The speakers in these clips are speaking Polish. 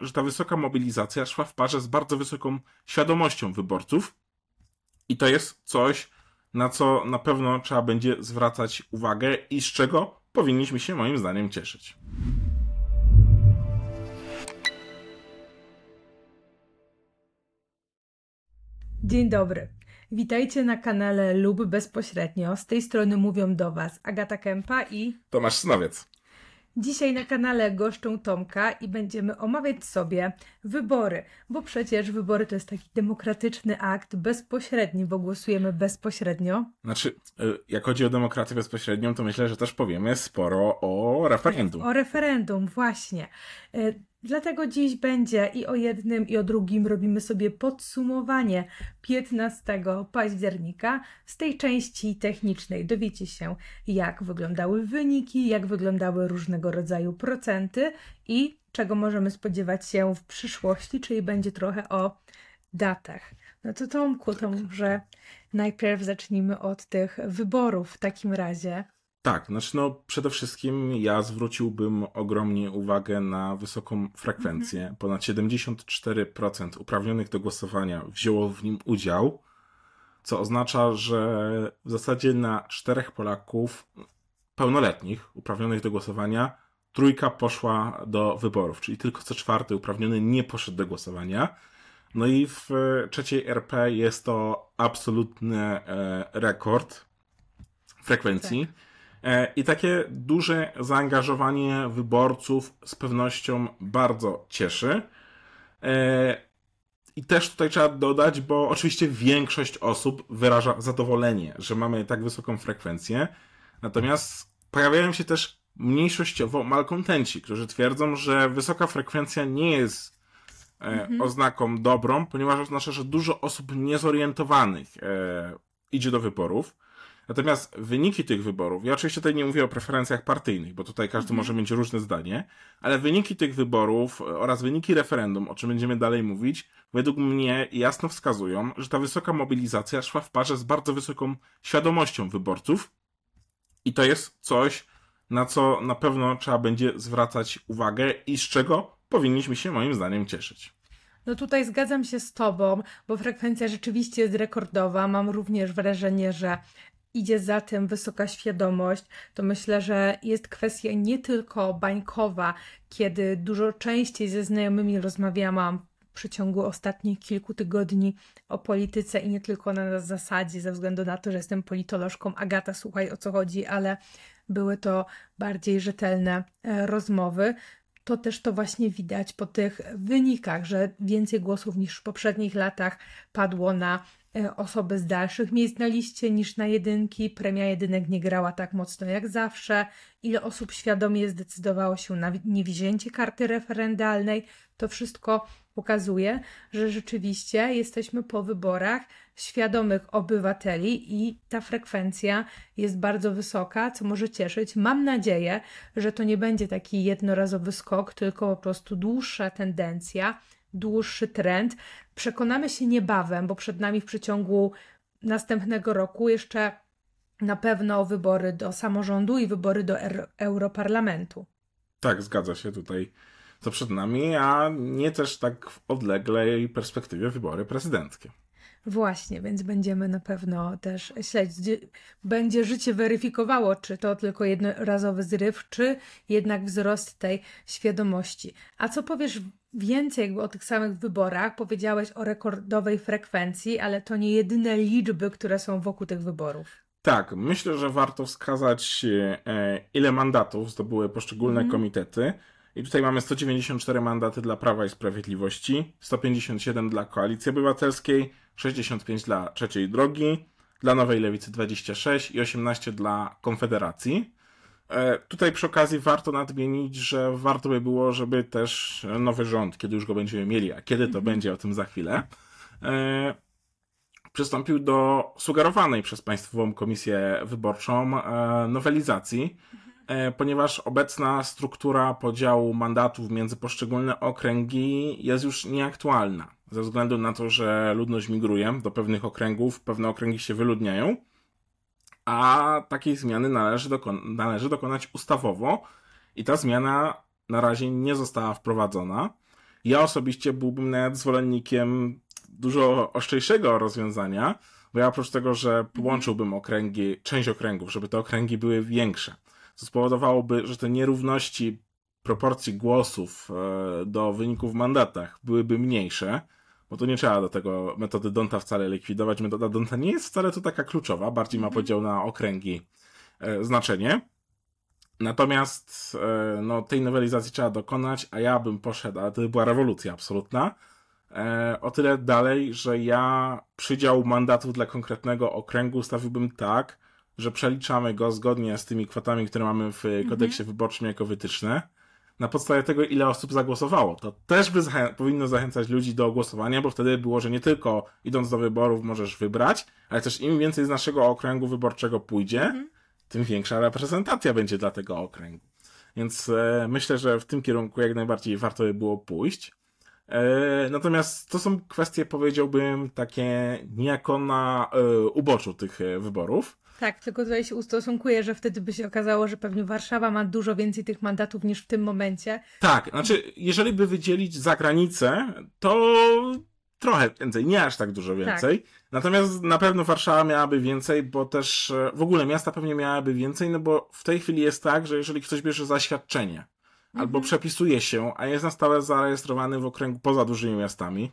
że ta wysoka mobilizacja szła w parze z bardzo wysoką świadomością wyborców i to jest coś, na co na pewno trzeba będzie zwracać uwagę i z czego powinniśmy się moim zdaniem cieszyć. Dzień dobry. Witajcie na kanale lub bezpośrednio. Z tej strony mówią do Was Agata Kępa i Tomasz Snowiec. Dzisiaj na kanale goszczą Tomka i będziemy omawiać sobie wybory, bo przecież wybory to jest taki demokratyczny akt bezpośredni, bo głosujemy bezpośrednio. Znaczy, y, jak chodzi o demokrację bezpośrednią, to myślę, że też powiemy sporo o referendum. O referendum, właśnie. Y, Dlatego dziś będzie i o jednym, i o drugim robimy sobie podsumowanie 15 października. Z tej części technicznej dowiecie się, jak wyglądały wyniki, jak wyglądały różnego rodzaju procenty i czego możemy spodziewać się w przyszłości, czyli będzie trochę o datach. No to Tomku, tak. to może najpierw zacznijmy od tych wyborów w takim razie. Tak, znaczy no przede wszystkim ja zwróciłbym ogromnie uwagę na wysoką frekwencję. Mhm. Ponad 74% uprawnionych do głosowania wzięło w nim udział, co oznacza, że w zasadzie na czterech Polaków pełnoletnich uprawnionych do głosowania trójka poszła do wyborów, czyli tylko co czwarty uprawniony nie poszedł do głosowania. No i w e, trzeciej RP jest to absolutny e, rekord frekwencji. Tak. E, I takie duże zaangażowanie wyborców z pewnością bardzo cieszy. E, I też tutaj trzeba dodać, bo oczywiście większość osób wyraża zadowolenie, że mamy tak wysoką frekwencję. Natomiast pojawiają się też mniejszościowo malkontenci, którzy twierdzą, że wysoka frekwencja nie jest e, mhm. oznaką dobrą, ponieważ oznacza, że dużo osób niezorientowanych idzie do wyborów. Natomiast wyniki tych wyborów, ja oczywiście tutaj nie mówię o preferencjach partyjnych, bo tutaj każdy mhm. może mieć różne zdanie, ale wyniki tych wyborów e, oraz wyniki referendum, o czym będziemy dalej mówić, według mnie jasno wskazują, że ta wysoka mobilizacja szła w parze z bardzo wysoką świadomością wyborców i to jest coś, na co na pewno trzeba będzie zwracać uwagę i z czego powinniśmy się moim zdaniem cieszyć. No tutaj zgadzam się z Tobą, bo frekwencja rzeczywiście jest rekordowa. Mam również wrażenie, że idzie za tym wysoka świadomość, to myślę, że jest kwestia nie tylko bańkowa, kiedy dużo częściej ze znajomymi rozmawiałam w przeciągu ostatnich kilku tygodni o polityce i nie tylko na zasadzie, ze względu na to, że jestem politolożką. Agata, słuchaj o co chodzi, ale były to bardziej rzetelne e, rozmowy. To też to właśnie widać po tych wynikach, że więcej głosów niż w poprzednich latach padło na E, osoby z dalszych miejsc na liście niż na jedynki. Premia jedynek nie grała tak mocno jak zawsze. Ile osób świadomie zdecydowało się na niewzięcie karty referendalnej, to wszystko pokazuje, że rzeczywiście jesteśmy po wyborach świadomych obywateli i ta frekwencja jest bardzo wysoka, co może cieszyć. Mam nadzieję, że to nie będzie taki jednorazowy skok, tylko po prostu dłuższa tendencja dłuższy trend. Przekonamy się niebawem, bo przed nami w przeciągu następnego roku jeszcze na pewno wybory do samorządu i wybory do er Europarlamentu. Tak, zgadza się tutaj, co przed nami, a nie też tak w odleglej perspektywie wybory prezydenckie. Właśnie, więc będziemy na pewno też śledzić. Będzie życie weryfikowało, czy to tylko jednorazowy zryw, czy jednak wzrost tej świadomości. A co powiesz więcej jakby o tych samych wyborach? Powiedziałeś o rekordowej frekwencji, ale to nie jedyne liczby, które są wokół tych wyborów. Tak, myślę, że warto wskazać, e, ile mandatów zdobyły poszczególne mm. komitety. I tutaj mamy 194 mandaty dla Prawa i Sprawiedliwości, 157 dla Koalicji Obywatelskiej, 65 dla trzeciej drogi, dla Nowej Lewicy 26 i 18 dla Konfederacji. E, tutaj przy okazji warto nadmienić, że warto by było, żeby też nowy rząd, kiedy już go będziemy mieli, a kiedy to mhm. będzie, o tym za chwilę, e, przystąpił do sugerowanej przez Państwową Komisję Wyborczą e, nowelizacji E, ponieważ obecna struktura podziału mandatów między poszczególne okręgi jest już nieaktualna, ze względu na to, że ludność migruje do pewnych okręgów, pewne okręgi się wyludniają, a takiej zmiany należy, dokon- należy dokonać ustawowo i ta zmiana na razie nie została wprowadzona. Ja osobiście byłbym nawet zwolennikiem dużo ostrzejszego rozwiązania, bo ja oprócz tego, że połączyłbym mhm. okręgi, część okręgów, żeby te okręgi były większe co spowodowałoby, że te nierówności proporcji głosów e, do wyników w mandatach byłyby mniejsze, bo to nie trzeba do tego metody Donta wcale likwidować. Metoda Donta nie jest wcale tu taka kluczowa, bardziej ma mhm. podział na okręgi e, znaczenie. Natomiast e, no, tej nowelizacji trzeba dokonać, a ja bym poszedł, ale to była rewolucja absolutna, o tyle dalej, że ja przydział mandatów dla konkretnego okręgu stawiłbym tak, że przeliczamy go zgodnie z tymi kwotami, które mamy w mhm. kodeksie mhm. wyborczym jako wytyczne, na podstawie tego, ile osób zagłosowało. To też by zachę powinno zachęcać ludzi do głosowania, bo wtedy było, że nie tylko idąc do wyborów możesz wybrać, ale też im więcej z naszego okręgu wyborczego pójdzie, mhm. tym większa reprezentacja będzie dla tego okręgu. Więc e, myślę, że w tym kierunku jak najbardziej warto by było pójść. E, natomiast to są kwestie, powiedziałbym, takie niejako na e, uboczu tych e, wyborów. Tak, tylko tutaj się ustosunkuję, że wtedy by się okazało, że pewnie Warszawa ma dużo więcej tych mandatów niż w tym momencie. Tak, znaczy, jeżeli by wydzielić za granicę, to trochę więcej, nie aż tak dużo tak. więcej. Tak. Natomiast na pewno Warszawa miałaby więcej, bo też w ogóle miasta pewnie miałaby więcej, no bo w tej chwili jest tak, że jeżeli ktoś bierze zaświadczenie, albo przepisuje się, a jest na stałe zarejestrowany w okręgu poza dużymi miastami,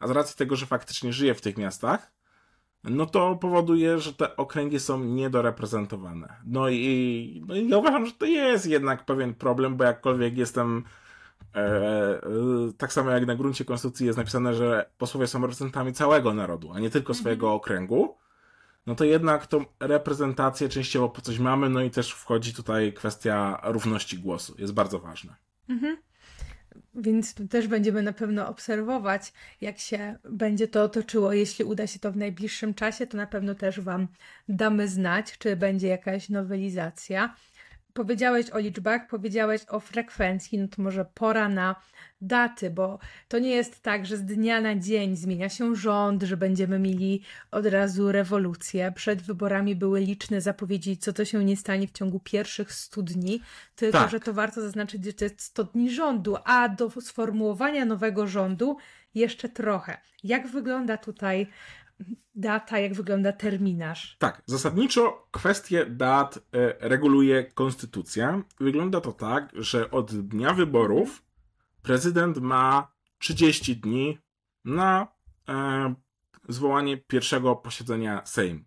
a z racji tego, że faktycznie żyje w tych miastach, no to powoduje, że te okręgi są niedoreprezentowane. No i, no i ja uważam, że to jest jednak pewien problem, bo jakkolwiek jestem e, e, tak samo jak na gruncie konstytucji jest napisane, że posłowie są reprezentantami całego narodu, a nie tylko swojego mhm. okręgu, no to jednak tą reprezentację częściowo po coś mamy, no i też wchodzi tutaj kwestia równości głosu. Jest bardzo ważna. Mhm. Więc też będziemy na pewno obserwować, jak się będzie to toczyło. Jeśli uda się to w najbliższym czasie, to na pewno też Wam damy znać, czy będzie jakaś nowelizacja powiedziałeś o liczbach, powiedziałeś o frekwencji, no to może pora na daty, bo to nie jest tak, że z dnia na dzień zmienia się rząd, że będziemy mieli od razu rewolucję. Przed wyborami były liczne zapowiedzi, co to się nie stanie w ciągu pierwszych 100 dni, tylko tak. że to warto zaznaczyć, że to jest 100 dni rządu, a do sformułowania nowego rządu jeszcze trochę. Jak wygląda tutaj data, jak wygląda terminarz. Tak, zasadniczo kwestię dat e, reguluje konstytucja. Wygląda to tak, że od dnia wyborów prezydent ma 30 dni na e, zwołanie pierwszego posiedzenia Sejmu.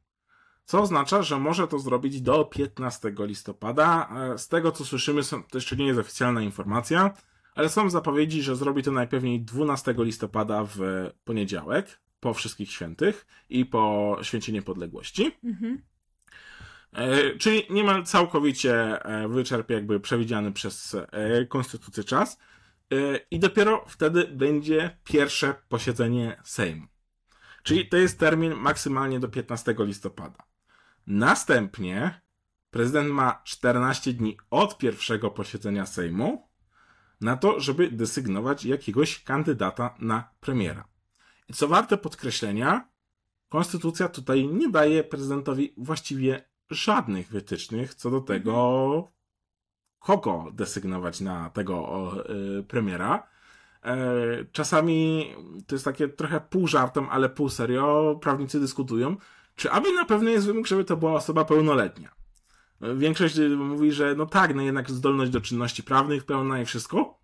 Co oznacza, że może to zrobić do 15 listopada. E, z tego co słyszymy, to jeszcze nie jest oficjalna informacja, ale są zapowiedzi, że zrobi to najpewniej 12 listopada w e, poniedziałek po Wszystkich Świętych i po Święcie Niepodległości. Mhm. E, czyli niemal całkowicie e, wyczerpie jakby przewidziany przez e, Konstytucję czas. I dopiero wtedy będzie pierwsze posiedzenie Sejmu. Czyli to jest termin maksymalnie do 15 listopada. Następnie prezydent ma 14 dni od pierwszego posiedzenia Sejmu na to, żeby desygnować jakiegoś kandydata na premiera. I co warte podkreślenia, konstytucja tutaj nie daje prezydentowi właściwie żadnych wytycznych co do tego, kogo desygnować na tego y, premiera. E, czasami to jest takie trochę pół żartem, ale pół serio. Prawnicy dyskutują, czy aby na pewno jest wymóg, żeby to była osoba pełnoletnia. E, większość y, mówi, że no tak, no jednak zdolność do czynności prawnych pełna i wszystko,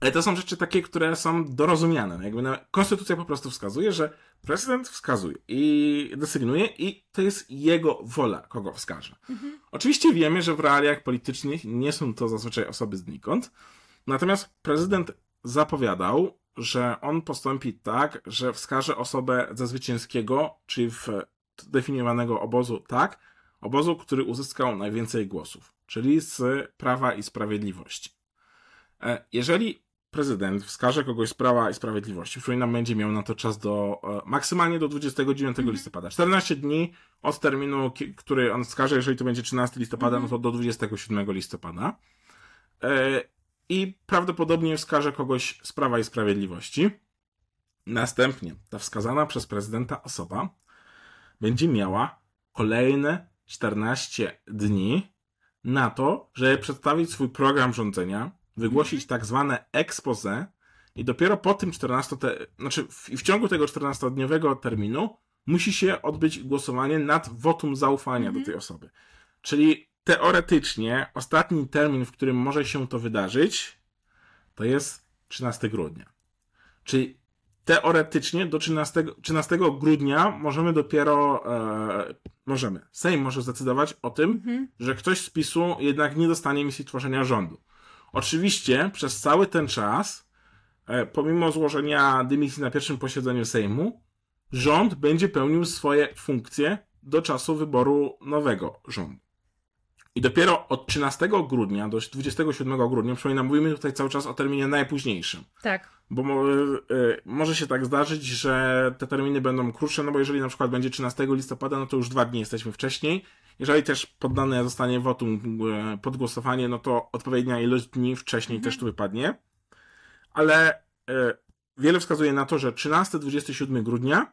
ale to są rzeczy takie, które są dorozumiane. Jakby na, konstytucja po prostu wskazuje, że prezydent wskazuje i desygnuje i to jest jego wola, kogo wskaże. Mhm. Oczywiście wiemy, że w realiach politycznych nie są to zazwyczaj osoby znikąd. Natomiast prezydent zapowiadał, że on postąpi tak, że wskaże osobę ze zwycięskiego, czyli w definiowanego obozu tak, obozu, który uzyskał najwięcej głosów, czyli z Prawa i Sprawiedliwości. E, jeżeli prezydent wskaże kogoś z Prawa i Sprawiedliwości, przypominam, będzie miał na to czas do e, maksymalnie do 29 mm. listopada. 14 dni od terminu, który on wskaże, jeżeli to będzie 13 listopada, mhm. no to do 27 listopada. E, I prawdopodobnie wskaże kogoś z Prawa i Sprawiedliwości. Następnie ta wskazana przez prezydenta osoba będzie miała kolejne 14 dni na to, żeby przedstawić swój program rządzenia, wygłosić mhm. tak zwane expose i dopiero po tym 14, te, znaczy w, w ciągu tego 14-dniowego terminu musi się odbyć głosowanie nad wotum zaufania mm -hmm. do mhm. tej osoby. Czyli teoretycznie ostatni termin, w którym może się to wydarzyć, to jest 13 grudnia. Czyli teoretycznie do 13, 13 grudnia możemy dopiero, e, możemy, Sejm może zdecydować o tym, mm -hmm. że ktoś z PiSu jednak nie dostanie misji tworzenia rządu. Oczywiście przez cały ten czas, e, pomimo złożenia dymisji na pierwszym posiedzeniu Sejmu, rząd będzie pełnił swoje funkcje do czasu wyboru nowego rządu. I dopiero od 13 grudnia do 27 grudnia, przypominam, mówimy tutaj cały czas o terminie najpóźniejszym. Tak. Bo y, y, może się tak zdarzyć, że te terminy będą krótsze, no bo jeżeli na przykład będzie 13 listopada, no to już dwa dni jesteśmy wcześniej. Jeżeli też poddane zostanie wotum y, pod głosowanie, no to odpowiednia ilość dni wcześniej mhm. też tu wypadnie. Ale wiele wskazuje na to, że 13-27 grudnia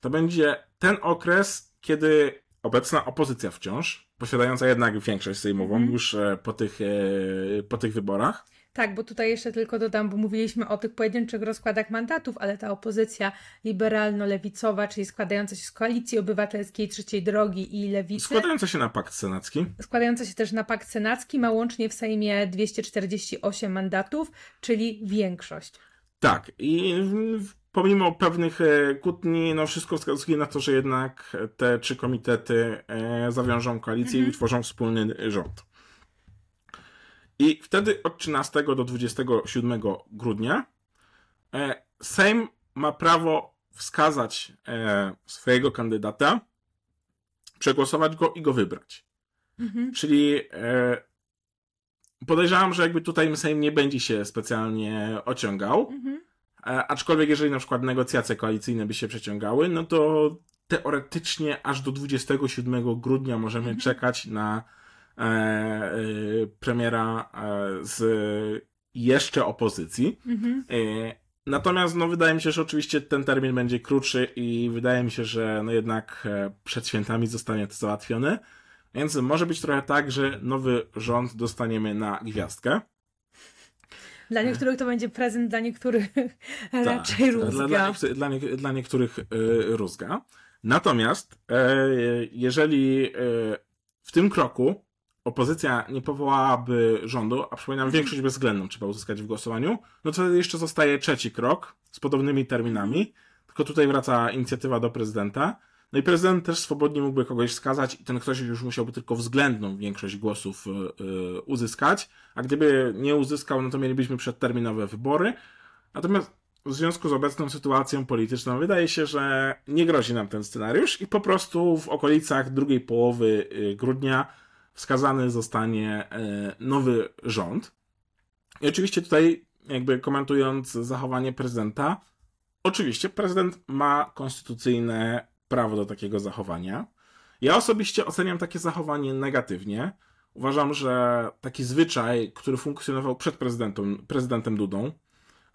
to będzie ten okres, kiedy obecna opozycja wciąż, posiadająca jednak większość sejmową mhm. już e, po tych, e, po tych wyborach. Tak, bo tutaj jeszcze tylko dodam, bo mówiliśmy o tych pojedynczych rozkładach mandatów, ale ta opozycja liberalno-lewicowa, czyli składająca się z koalicji obywatelskiej Trzeciej Drogi i lewicy. Składająca się na pakt senacki. Składająca się też na pakt senacki, ma łącznie w Sejmie 248 mandatów, czyli większość. Tak, i pomimo pewnych e, kłótni, no wszystko wskazuje na to, że jednak te trzy komitety e, zawiążą koalicję mhm. i utworzą wspólny rząd. I wtedy od 13 do 27 grudnia e, Sejm ma prawo wskazać swojego kandydata, przegłosować go i go wybrać. Mhm. Czyli podejrzewam, że jakby tutaj Sejm nie będzie się specjalnie ociągał. Mhm E, aczkolwiek jeżeli na przykład negocjacje koalicyjne by się przeciągały, no to teoretycznie aż do 27 grudnia możemy mhm. czekać na e, e, premiera e, z jeszcze opozycji. Mhm. E, natomiast no, wydaje mi się, że oczywiście ten termin będzie krótszy i wydaje mi się, że no, jednak e, przed świętami zostanie to załatwione. Więc może być trochę tak, że nowy rząd dostaniemy na gwiazdkę. Dla niektórych to będzie prezent, dla niektórych tak, raczej rózga. Dla, dla, niektórych, dla niektórych yy, rózga. Natomiast yy, jeżeli yy, w tym kroku opozycja nie powołałaby rządu, a przypominam, większość bezwzględną trzeba uzyskać w głosowaniu, no to jeszcze zostaje trzeci krok z podobnymi terminami, tylko tutaj wraca inicjatywa do prezydenta no i prezydent też swobodnie mógłby kogoś wskazać i ten ktoś już musiałby tylko względną większość głosów e, e, uzyskać, a gdyby nie uzyskał, no to mielibyśmy przedterminowe wybory. Natomiast w związku z obecną sytuacją polityczną wydaje się, że nie grozi nam ten scenariusz i po prostu w okolicach drugiej połowy e, grudnia wskazany zostanie nowy rząd. I oczywiście tutaj, jakby komentując zachowanie prezydenta, oczywiście prezydent ma konstytucyjne prawo do takiego zachowania. Ja osobiście oceniam takie zachowanie negatywnie. Uważam, że taki zwyczaj, który funkcjonował przed prezydentem, prezydentem Dudą,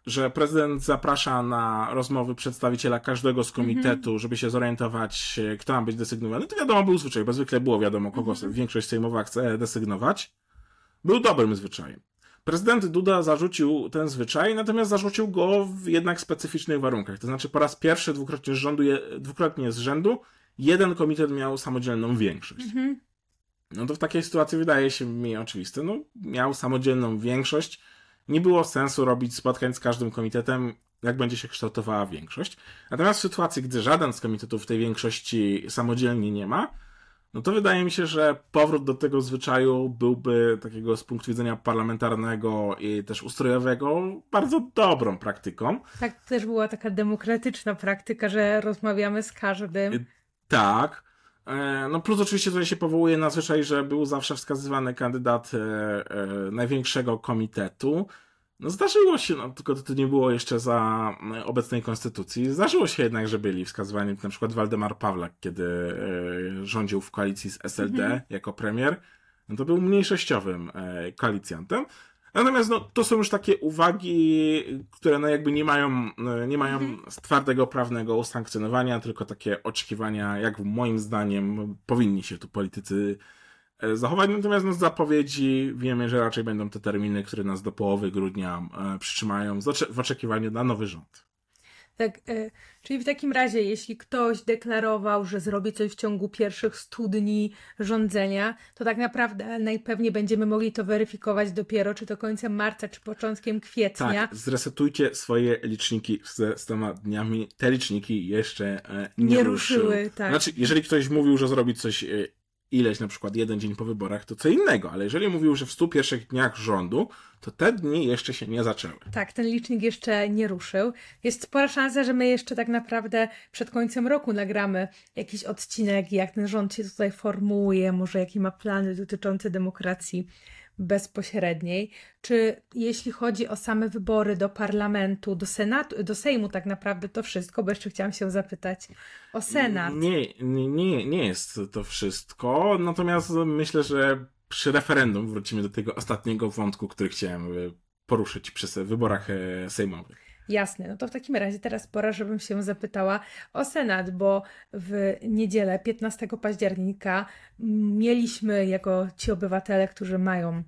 że prezydent zaprasza na rozmowy przedstawiciela każdego z komitetu, mhm. żeby się zorientować, kto ma być desygnowany, to wiadomo, był zwyczaj, bo zwykle było wiadomo, kogo mm większość sejmowa chce desygnować. Był dobrym zwyczajem. Prezydent Duda zarzucił ten zwyczaj, natomiast zarzucił go w jednak specyficznych warunkach. To znaczy po raz pierwszy dwukrotnie z, rządu, dwukrotnie z rzędu jeden komitet miał samodzielną większość. Mhm. No to w takiej sytuacji wydaje się mi oczywiste. No, miał samodzielną większość. Nie było sensu robić spotkań z każdym komitetem, jak będzie się kształtowała większość. Natomiast w sytuacji, gdy żaden z komitetów tej większości samodzielnie nie ma, no to wydaje mi się, że powrót do tego zwyczaju byłby takiego z punktu widzenia parlamentarnego i też ustrojowego bardzo dobrą praktyką. Tak, też była taka demokratyczna praktyka, że rozmawiamy z każdym. Tak. E, no plus oczywiście tutaj się powołuje na zwyczaj, że był zawsze wskazywany kandydat e, e, największego komitetu. No zdarzyło się, no, tylko to nie było jeszcze za mm, obecnej konstytucji. Zdarzyło się jednak, że byli wskazywani na przykład Waldemar Pawlak, kiedy e, rządził w koalicji z SLD mhm. jako premier. No to był mniejszościowym e, koalicjantem. Natomiast no, to są już takie uwagi, które no, jakby nie mają, no, nie mają mm twardego prawnego usankcjonowania, tylko takie oczekiwania, jak moim zdaniem powinni się tu politycy E, Zachowajmy Natomiast no, z zapowiedzi wiemy, że raczej będą te terminy, które nas do połowy grudnia e, przytrzymają w oczekiwaniu na nowy rząd. Tak, e, czyli w takim razie, jeśli ktoś deklarował, że zrobi coś w ciągu pierwszych 100 dni rządzenia, to tak naprawdę najpewniej będziemy mogli to weryfikować dopiero czy to końcem marca, czy początkiem kwietnia. Tak, zresetujcie swoje liczniki z 100 dniami. Te liczniki jeszcze nie, nie ruszyły. ruszyły tak. Znaczy, jeżeli ktoś mówił, że zrobi coś ileś, na przykład jeden dzień po wyborach, to co innego, ale jeżeli mówił, że w 100 pierwszych dniach rządu, to te dni jeszcze się nie zaczęły. Tak, ten licznik jeszcze nie ruszył. Jest spora szansa, że my jeszcze tak naprawdę przed końcem roku nagramy jakiś odcinek, jak ten rząd się tutaj formułuje, może jakie ma plany dotyczące demokracji bezpośredniej, czy jeśli chodzi o same wybory do parlamentu, do senatu, do Sejmu tak naprawdę to wszystko, bo jeszcze chciałam się zapytać o senat. Nie, nie, nie jest to wszystko, natomiast myślę, że przy referendum wrócimy do tego ostatniego wątku, który chciałem e, poruszyć przy wyborach e, sejmowych. Jasne, no to w takim razie teraz pora, żebym się zapytała o Senat, bo w niedzielę 15 października mieliśmy jako ci obywatele, którzy mają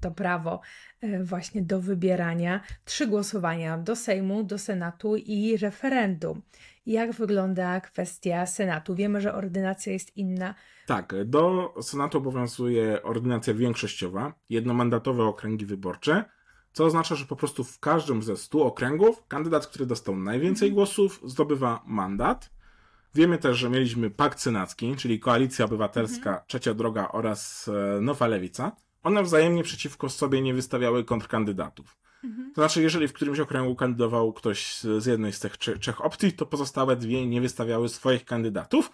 to prawo e, właśnie do wybierania trzy głosowania do Sejmu, do Senatu i referendum. Jak wygląda kwestia Senatu? Wiemy, że ordynacja jest inna. Tak, do Senatu obowiązuje ordynacja większościowa, jednomandatowe okręgi wyborcze co oznacza, że po prostu w każdym ze 100 okręgów kandydat, który dostał najwięcej mhm. głosów, zdobywa mandat. Wiemy też, że mieliśmy Pakt Senacki, czyli Koalicja Obywatelska, mhm. Trzecia Droga oraz e, Nowa Lewica. One wzajemnie przeciwko sobie nie wystawiały kontrkandydatów. Mhm. To znaczy, jeżeli w którymś okręgu kandydował ktoś z jednej z tych trzech opcji, to pozostałe dwie nie wystawiały swoich kandydatów,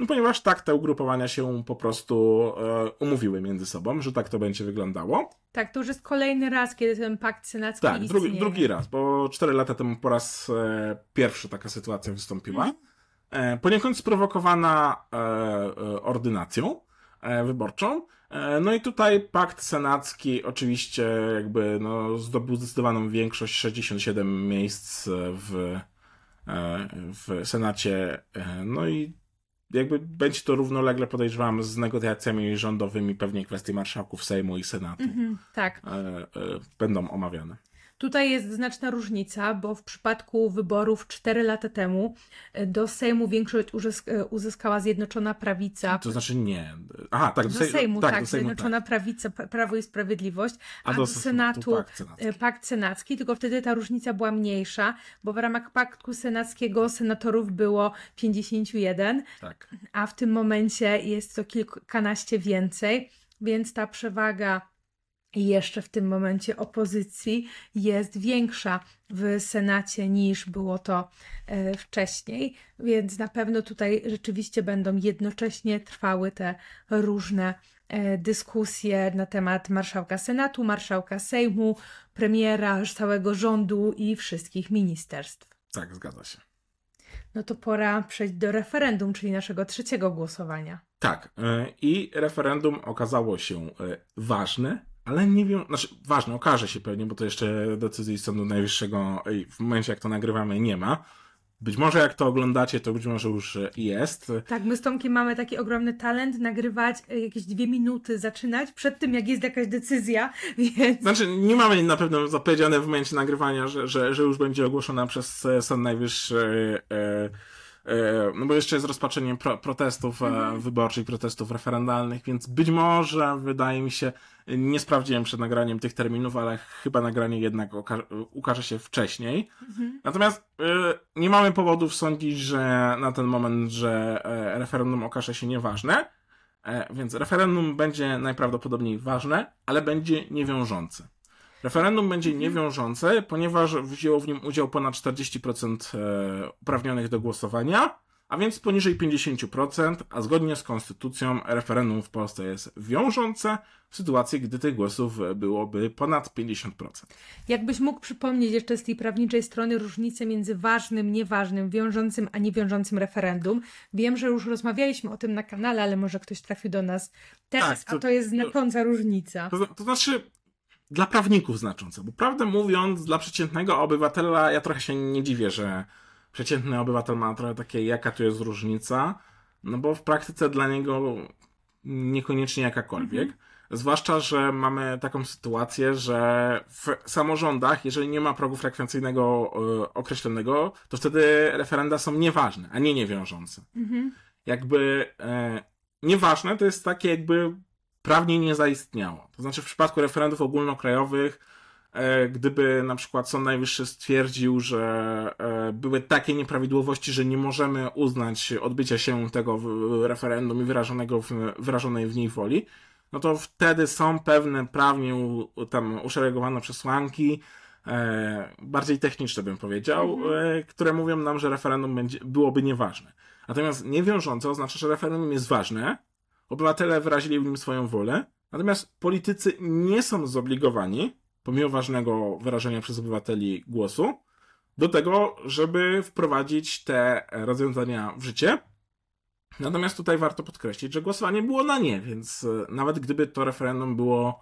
no ponieważ tak te ugrupowania się po prostu e, umówiły między sobą, że tak to będzie wyglądało. Tak, to już jest kolejny raz, kiedy ten pakt senacki Tak, Drugi, drugi raz, bo cztery lata temu po raz e, pierwszy taka sytuacja wystąpiła. Mhm. E, poniekąd sprowokowana e, e ordynacją e, wyborczą. E, no i tutaj pakt senacki oczywiście jakby no, zdobył zdecydowaną większość, 67 miejsc w, w Senacie. No i jakby będzie to równolegle podejrzewam z negocjacjami rządowymi, pewnie kwestie marszałków Sejmu i Senatu. Mm -hmm, tak. E, e, będą omawiane. Tutaj jest znaczna różnica, bo w przypadku wyborów 4 lata temu e, do Sejmu większość e, uzyskała Zjednoczona Prawica. To znaczy nie. Aha, tak, do, do Sejmu, tak, tak do Sejmu, Zjednoczona tak. Prawica, Prawo i Sprawiedliwość, a, a do, do, Senatu pakt e, senacki. pakt senacki, tylko wtedy ta różnica była mniejsza, bo w ramach paktu senackiego senatorów było 51, tak. a w tym momencie jest to kilkanaście więcej, więc ta przewaga jeszcze w tym momencie opozycji jest większa w Senacie niż było to e, wcześniej, więc na pewno tutaj rzeczywiście będą jednocześnie trwały te różne e, dyskusje na temat marszałka Senatu, marszałka Sejmu, premiera, całego rządu i wszystkich ministerstw. Tak, zgadza się. No to pora przejść do referendum, czyli naszego trzeciego głosowania. Tak, e, i referendum okazało się ważne, ale nie wiem, znaczy ważne, okaże się pewnie, bo to jeszcze decyzji Sądu Najwyższego w momencie, jak to nagrywamy, nie ma. Być może jak to oglądacie, to być może już jest. Tak, my z Tomkiem mamy taki ogromny talent nagrywać e, jakieś dwie minuty, zaczynać przed tym, jak jest jakaś decyzja, więc... Znaczy, nie mamy na pewno zapowiedziane w momencie nagrywania, że, że, że już będzie ogłoszona przez e, Sąd Najwyższy e, E, no bo jeszcze jest rozpaczenie pro, protestów e, mhm. wyborczych, protestów referendalnych, więc być może, wydaje mi się, nie sprawdziłem przed nagraniem tych terminów, ale chyba nagranie jednak ukaże się wcześniej. Mhm. Natomiast y, nie mamy powodów sądzić, że na ten moment, że referendum okaże się nieważne, więc referendum będzie najprawdopodobniej ważne, ale będzie niewiążące. Referendum będzie mhm. niewiążące, ponieważ wzięło w nim udział ponad 40% e, uprawnionych do głosowania, a więc poniżej 50%, a zgodnie z konstytucją referendum w Polsce jest wiążące w sytuacji, gdy tych głosów byłoby ponad 50%. Jakbyś mógł przypomnieć jeszcze z tej prawniczej strony różnicę między ważnym, nieważnym, wiążącym, a niewiążącym referendum. Wiem, że już rozmawialiśmy o tym na kanale, ale może ktoś trafił do nas tak, teraz, tak, to, a to jest znacząca różnica. To, to znaczy, dla prawników znaczące, bo prawdę mówiąc, dla przeciętnego obywatela ja trochę się nie dziwię, że przeciętny obywatel ma trochę takie, jaka tu jest różnica, no bo w praktyce dla niego niekoniecznie jakakolwiek. Mhm. Zwłaszcza, że mamy taką sytuację, że w samorządach, jeżeli nie ma progu frekwencyjnego e, określonego, to wtedy referenda są nieważne, a nie niewiążące. Mhm. Jakby e, nieważne to jest takie jakby prawnie nie zaistniało. To znaczy w przypadku referendów ogólnokrajowych, e, gdyby na przykład Sąd Najwyższy stwierdził, że e, były takie nieprawidłowości, że nie możemy uznać odbycia się tego referendum i wyrażonego w, wyrażonej w niej woli, no to wtedy są pewne prawnie tam uszeregowane przesłanki, e, bardziej techniczne bym powiedział, mhm. które mówią nam, że referendum będzie, byłoby nieważne. Natomiast niewiążące oznacza, że referendum jest ważne, Obywatele wyrazili w nim swoją wolę, natomiast politycy nie są zobligowani, pomimo ważnego wyrażenia przez obywateli głosu, do tego, żeby wprowadzić te rozwiązania w życie. Natomiast tutaj warto podkreślić, że głosowanie było na nie, więc e, nawet gdyby to referendum było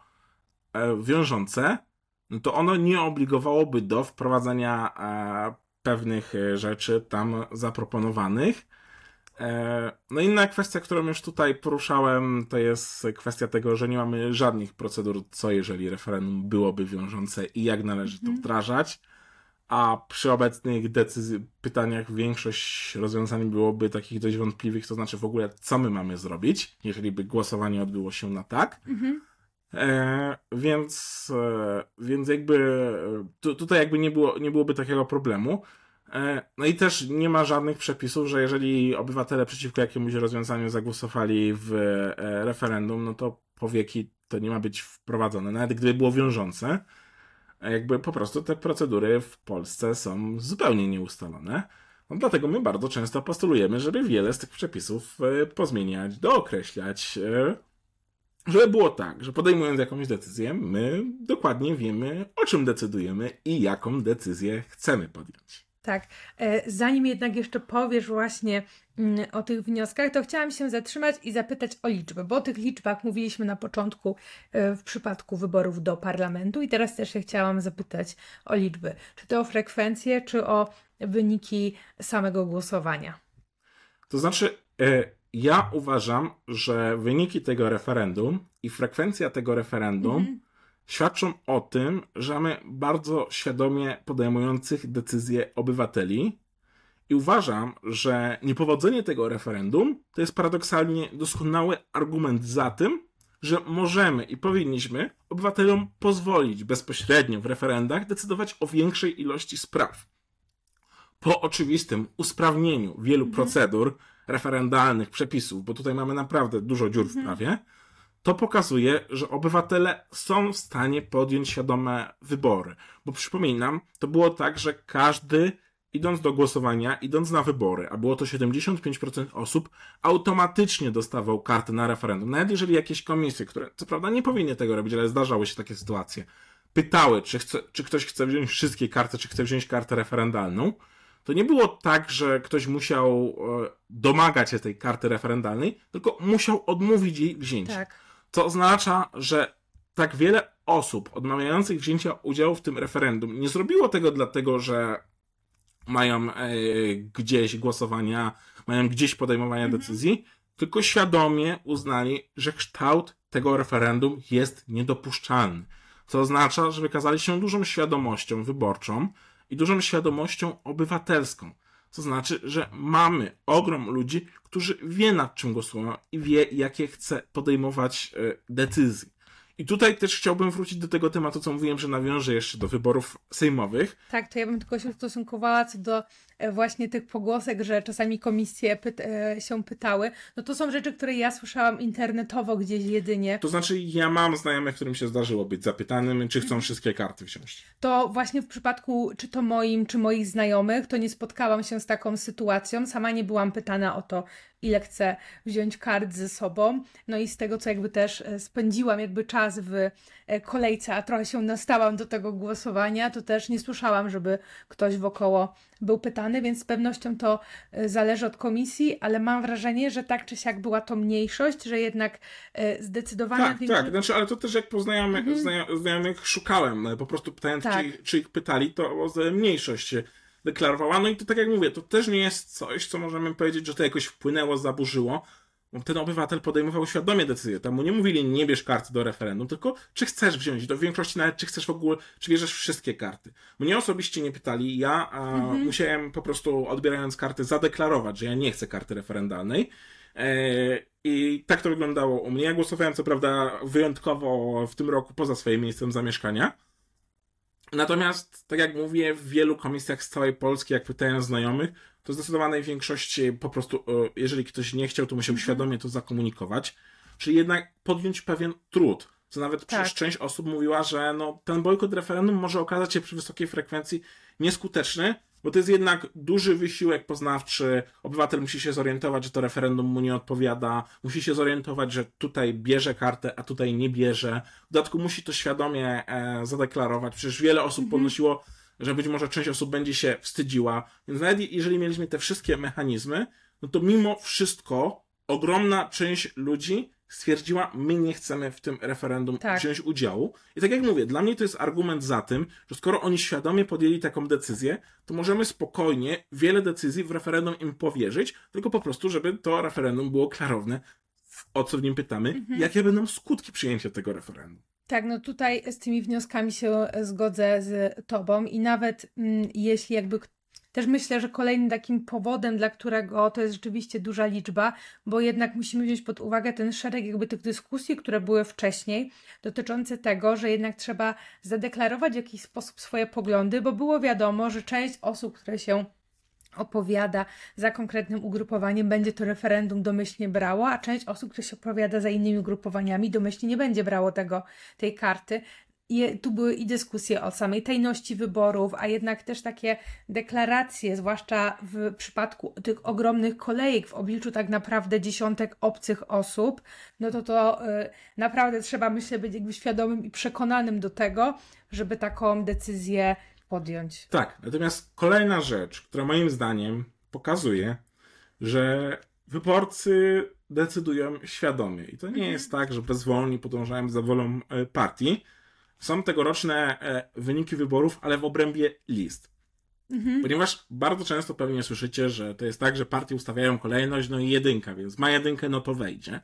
e, wiążące, no to ono nie obligowałoby do wprowadzenia e, pewnych rzeczy tam zaproponowanych. E, no inna kwestia, którą już tutaj poruszałem, to jest kwestia tego, że nie mamy żadnych procedur, co jeżeli referendum byłoby wiążące i jak należy to mhm. wdrażać. A przy obecnych decyzji, pytaniach większość rozwiązań byłoby takich dość wątpliwych, to znaczy w ogóle co my mamy zrobić, jeżeli by głosowanie odbyło się na tak. Mhm. E, więc, e, więc jakby e, tu, tutaj jakby nie, było, nie byłoby takiego problemu. E, no i też nie ma żadnych przepisów, że jeżeli obywatele przeciwko jakiemuś rozwiązaniu zagłosowali w e, referendum, no to powieki to nie ma być wprowadzone, nawet gdyby było wiążące. E, jakby po prostu te procedury w Polsce są zupełnie nieustalone. No dlatego my bardzo często postulujemy, żeby wiele z tych przepisów pozmieniać, dookreślać, żeby było tak, że podejmując jakąś decyzję, my dokładnie wiemy, o czym decydujemy i jaką decyzję chcemy podjąć. Tak. E, zanim jednak jeszcze powiesz właśnie mm, o tych wnioskach, to chciałam się zatrzymać i zapytać o liczby, bo o tych liczbach mówiliśmy na początku e, w przypadku wyborów do parlamentu i teraz też się chciałam zapytać o liczby. Czy to o frekwencję, czy o wyniki samego głosowania? To znaczy, e, ja uważam, że wyniki tego referendum i frekwencja tego referendum mhm świadczą o tym, że mamy bardzo świadomie podejmujących decyzje obywateli. I uważam, że niepowodzenie tego referendum to jest paradoksalnie doskonały argument za tym, że możemy i powinniśmy obywatelom pozwolić bezpośrednio w referendach decydować o większej ilości spraw. Po oczywistym usprawnieniu wielu mhm. procedur referendalnych przepisów, bo tutaj mamy naprawdę dużo dziur w mhm. prawie, to pokazuje, że obywatele są w stanie podjąć świadome wybory. Bo przypominam, to było tak, że każdy idąc do głosowania, idąc na wybory, a było to 75% osób, automatycznie dostawał kartę na referendum. Nawet jeżeli jakieś komisje, które co prawda nie powinny tego robić, ale zdarzały się takie sytuacje, pytały, czy, chce, czy ktoś chce wziąć wszystkie karty, czy chce wziąć kartę referendalną, to nie było tak, że ktoś musiał e, domagać się tej karty referendalnej, tylko musiał odmówić jej wzięcia. Tak co oznacza, że tak wiele osób odmawiających wzięcia udziału w tym referendum nie zrobiło tego dlatego, że mają e, gdzieś głosowania, mają gdzieś podejmowania mhm. decyzji, tylko świadomie uznali, że kształt tego referendum jest niedopuszczalny. Co oznacza, że wykazali się dużą świadomością wyborczą i dużą świadomością obywatelską co znaczy, że mamy ogrom ludzi, którzy wie nad czym głosują i wie, jakie chce podejmować e, decyzje. I tutaj też chciałbym wrócić do tego tematu, co mówiłem, że nawiążę jeszcze do wyborów sejmowych. Tak, to ja bym tylko się ustosunkowała co do E, właśnie tych pogłosek, że czasami komisje e, się pytały, no to są rzeczy, które ja słyszałam internetowo gdzieś jedynie. To znaczy, ja mam znajomych, którym się zdarzyło być zapytanym, czy chcą mhm. wszystkie karty wziąć. To właśnie w przypadku, czy to moim, czy moich znajomych, to nie spotkałam się z taką sytuacją. Sama nie byłam pytana o to, ile chcę wziąć kart ze sobą. No i z tego, co jakby też e, spędziłam jakby czas w e, kolejce, a trochę się nastałam do tego głosowania, to też nie słyszałam, żeby ktoś wokoło był pytany, więc z pewnością to e, zależy od komisji, ale mam wrażenie, że tak czy siak była to mniejszość, że jednak zdecydowanie... Tak, większość... tak, znaczy, ale to też jak po znajomych, mhm. znajomych szukałem, no, po prostu pytając, tak. czy, czy ich pytali, to mniejszość deklarowała. No i to tak jak mówię, to też nie jest coś, co możemy powiedzieć, że to jakoś wpłynęło, zaburzyło. No, ten obywatel podejmował świadomie decyzję. Tam mu nie mówili, nie bierz karty do referendum, tylko czy chcesz wziąć. Do większości nawet, czy chcesz w ogóle, czy bierzesz wszystkie karty. Mnie osobiście nie pytali, ja mhm. musiałem po prostu odbierając karty zadeklarować, że ja nie chcę karty referendalnej. E, I tak to wyglądało u mnie. Ja głosowałem co prawda wyjątkowo w tym roku poza swoim miejscem zamieszkania. Natomiast, tak jak mówię, w wielu komisjach z całej Polski, jak pytałem znajomych, to zdecydowanej większości po prostu, e, jeżeli ktoś nie chciał, to musiał mhm. świadomie to zakomunikować. Czyli jednak podjąć pewien trud, co nawet tak. przez część osób mówiła, że no, ten bojkot referendum może okazać się przy wysokiej frekwencji nieskuteczny, bo to jest jednak duży wysiłek poznawczy. Obywatel musi się zorientować, że to referendum mu nie odpowiada, musi się zorientować, że tutaj bierze kartę, a tutaj nie bierze. W dodatku musi to świadomie e, zadeklarować. Przecież wiele osób mhm. podnosiło, że być może część osób będzie się wstydziła. Więc nawet jeżeli mieliśmy te wszystkie mechanizmy, no to mimo wszystko ogromna część ludzi stwierdziła, my nie chcemy w tym referendum tak. wziąć udziału. I tak jak mówię, dla mnie to jest argument za tym, że skoro oni świadomie podjęli taką decyzję, to możemy spokojnie wiele decyzji w referendum im powierzyć, tylko po prostu, żeby to referendum było klarowne, o co w nim pytamy, mhm. jakie będą skutki przyjęcia tego referendum. Tak, no tutaj z tymi wnioskami się e, zgodzę z Tobą i nawet mm, jeśli jakby też myślę, że kolejnym takim powodem, dla którego to jest rzeczywiście duża liczba, bo jednak musimy wziąć pod uwagę ten szereg jakby tych dyskusji, które były wcześniej, dotyczące tego, że jednak trzeba zadeklarować w jakiś sposób swoje poglądy, bo było wiadomo, że część osób, które się opowiada za konkretnym ugrupowaniem, będzie to referendum domyślnie brało, a część osób, które się opowiada za innymi ugrupowaniami, domyślnie nie będzie brało tego, tej karty tu były i dyskusje o samej tajności wyborów, a jednak też takie deklaracje, zwłaszcza w przypadku tych ogromnych kolejek w obliczu tak naprawdę dziesiątek obcych osób, no to to y, naprawdę trzeba, myślę, być jakby świadomym i przekonanym do tego, żeby taką decyzję podjąć. Tak, natomiast kolejna rzecz, która moim zdaniem pokazuje, że wyborcy decydują świadomie. I to nie mhm. jest tak, że bezwolnie podążają za wolą y, partii, są tegoroczne e, wyniki wyborów, ale w obrębie list. Mhm. Ponieważ bardzo często pewnie słyszycie, że to jest tak, że partie ustawiają kolejność, no i jedynka, więc ma jedynkę, no to wejdzie.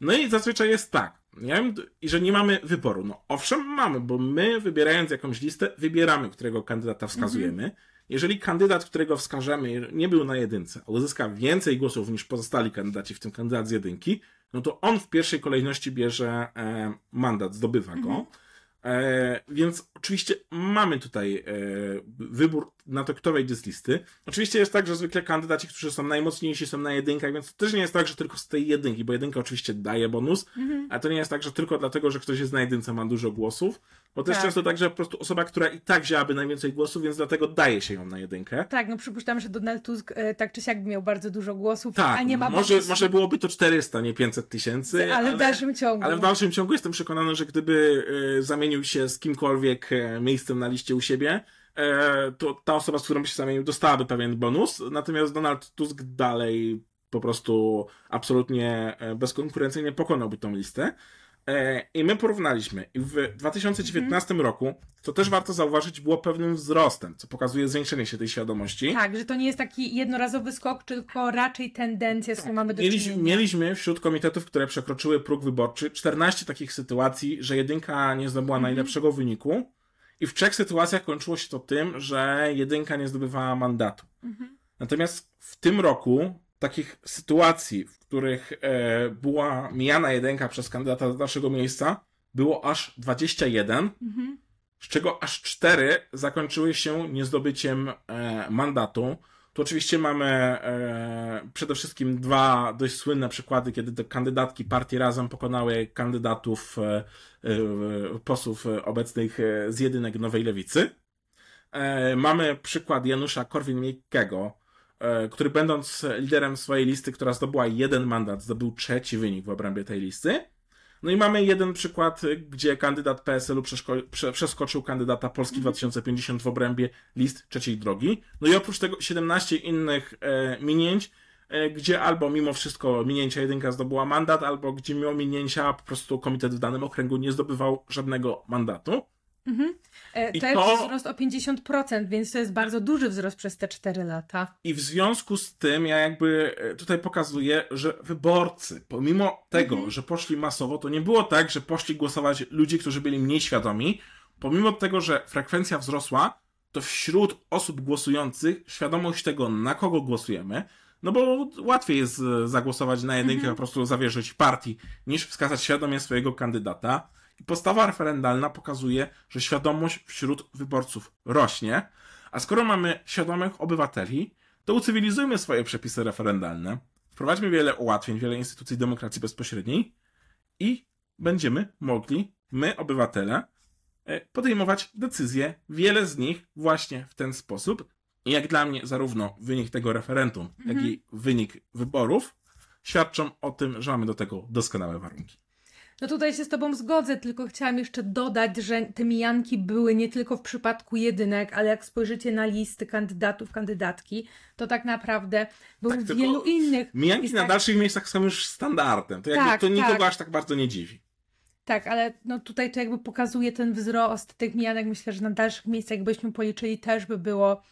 No i zazwyczaj jest tak, i wiem, że nie mamy wyboru. No owszem, mamy, bo my wybierając jakąś listę, wybieramy, którego kandydata wskazujemy. Mhm. Jeżeli kandydat, którego wskażemy, nie był na jedynce, a uzyska więcej głosów niż pozostali kandydaci, w tym kandydat z jedynki, no to on w pierwszej kolejności bierze e, mandat, zdobywa go. Mhm. E, więc oczywiście mamy tutaj e, wybór na to, kto wejdzie z listy. Oczywiście jest tak, że zwykle kandydaci, którzy są najmocniejsi, są na jedynkach, więc to też nie jest tak, że tylko z tej jedynki, bo jedynka oczywiście daje bonus, mhm. a to nie jest tak, że tylko dlatego, że ktoś jest na jedynce, ma dużo głosów, bo też tak. często tak, że po prostu osoba, która i tak wzięłaby najwięcej głosów, więc dlatego daje się ją na jedynkę. Tak, no przypuszczam, że Donald Tusk e, tak czy siak miał bardzo dużo głosów, tak, a nie ma... Może, bonus. może byłoby to 400, nie 500 tysięcy. Ale, ale w dalszym ciągu. Ale w dalszym ciągu jestem przekonany, że gdyby e, zamienił się z kimkolwiek e, miejscem na liście u siebie, E, to ta osoba, z którą się zamienił, dostałaby pewien bonus, natomiast Donald Tusk dalej po prostu absolutnie e, bezkonkurencyjnie pokonałby tą listę. E, I my porównaliśmy. I w 2019 mhm. roku, to też warto zauważyć, było pewnym wzrostem, co pokazuje zwiększenie się tej świadomości. Tak, że to nie jest taki jednorazowy skok, tylko raczej tendencja, z którą mamy do czynienia. Mieliśmy wśród komitetów, które przekroczyły próg wyborczy, 14 takich sytuacji, że jedynka nie zdobyła mhm. najlepszego wyniku, i w trzech sytuacjach kończyło się to tym, że jedynka nie zdobywała mandatu. Mhm. Natomiast w tym roku takich sytuacji, w których e, była mijana jedynka przez kandydata do naszego miejsca, było aż 21, mhm. z czego aż 4 zakończyły się niezdobyciem e, mandatu. Tu oczywiście mamy e, przede wszystkim dwa dość słynne przykłady, kiedy te kandydatki partii razem pokonały kandydatów e, e, posłów obecnych e, z jedynek Nowej Lewicy. E, mamy przykład Janusza Korwin-Mikkego, e, który będąc liderem swojej listy, która zdobyła jeden mandat, zdobył trzeci wynik w obrębie tej listy. No i mamy jeden przykład, y, gdzie kandydat PSL-u przeskoczył kandydata Polski 2050 mhm. w obrębie list trzeciej drogi. No i oprócz tego 17 innych e, minięć, e, gdzie albo mimo wszystko minięcia jedynka zdobyła mandat, albo gdzie mimo minięcia po prostu komitet w danym okręgu nie zdobywał żadnego mandatu. Mhm. E, I to jest wzrost o 50%, więc to jest bardzo duży wzrost przez te 4 lata. I w związku z tym ja jakby e, tutaj pokazuję, że wyborcy, pomimo tego, mhm. że poszli masowo, to nie było tak, że poszli głosować ludzie, którzy byli mniej świadomi. Pomimo tego, że frekwencja wzrosła, to wśród osób głosujących świadomość tego, na kogo głosujemy, no bo łatwiej jest e, zagłosować na jedynkę, mhm. po prostu zawierzyć partii, niż wskazać świadomie swojego kandydata. I postawa referendalna pokazuje, że świadomość wśród wyborców rośnie, a skoro mamy świadomych obywateli, to ucywilizujmy swoje przepisy referendalne, wprowadźmy wiele ułatwień, wiele instytucji demokracji bezpośredniej i będziemy mogli, my, obywatele, e, podejmować decyzje, wiele z nich właśnie w ten sposób. I jak dla mnie, zarówno wynik tego referendum, mhm. jak i wynik wyborów świadczą o tym, że mamy do tego doskonałe warunki. No tutaj się z Tobą zgodzę, tylko chciałam jeszcze dodać, że te mijanki były nie tylko w przypadku jedynek, ale jak spojrzycie na listy kandydatów, kandydatki, to tak naprawdę było tak, wielu innych. Mijanki na tak- dalszych miejscach są już standardem. To, jakby, tak, to nikogo tak. aż tak bardzo nie dziwi. Tak, ale no tutaj to jakby pokazuje ten wzrost tych mijanek. Myślę, że na dalszych miejscach, jakbyśmy policzyli, też by było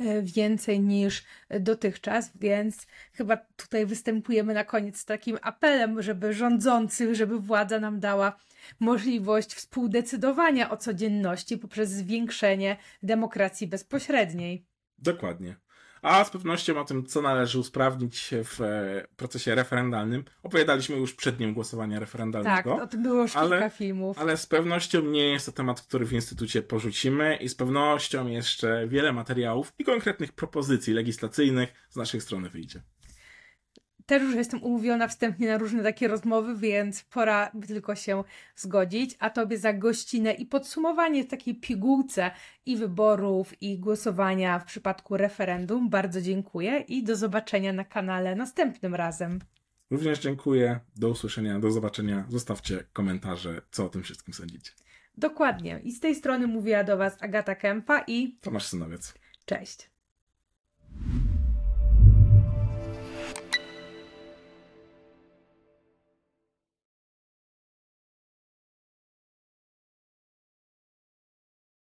E, więcej niż dotychczas, więc chyba tutaj występujemy na koniec z takim apelem, żeby rządzących, żeby władza nam dała możliwość współdecydowania o codzienności poprzez zwiększenie demokracji bezpośredniej. Dokładnie a z pewnością o tym, co należy usprawnić w e, procesie referendalnym, opowiadaliśmy już przed nim głosowania referendalnego. Tak, to było już ale, kilka filmów. Ale z pewnością nie jest to temat, który w Instytucie porzucimy i z pewnością jeszcze wiele materiałów i konkretnych propozycji legislacyjnych z naszej strony wyjdzie też już jestem umówiona wstępnie na różne takie rozmowy, więc pora tylko się zgodzić. A Tobie za gościnę i podsumowanie w takiej pigułce i wyborów, i głosowania w przypadku referendum bardzo dziękuję i do zobaczenia na kanale następnym razem. Również dziękuję, do usłyszenia, do zobaczenia. Zostawcie komentarze, co o tym wszystkim sądzicie. Dokładnie. I z tej strony mówiła do Was Agata Kępa i Tomasz Synowiec. Cześć.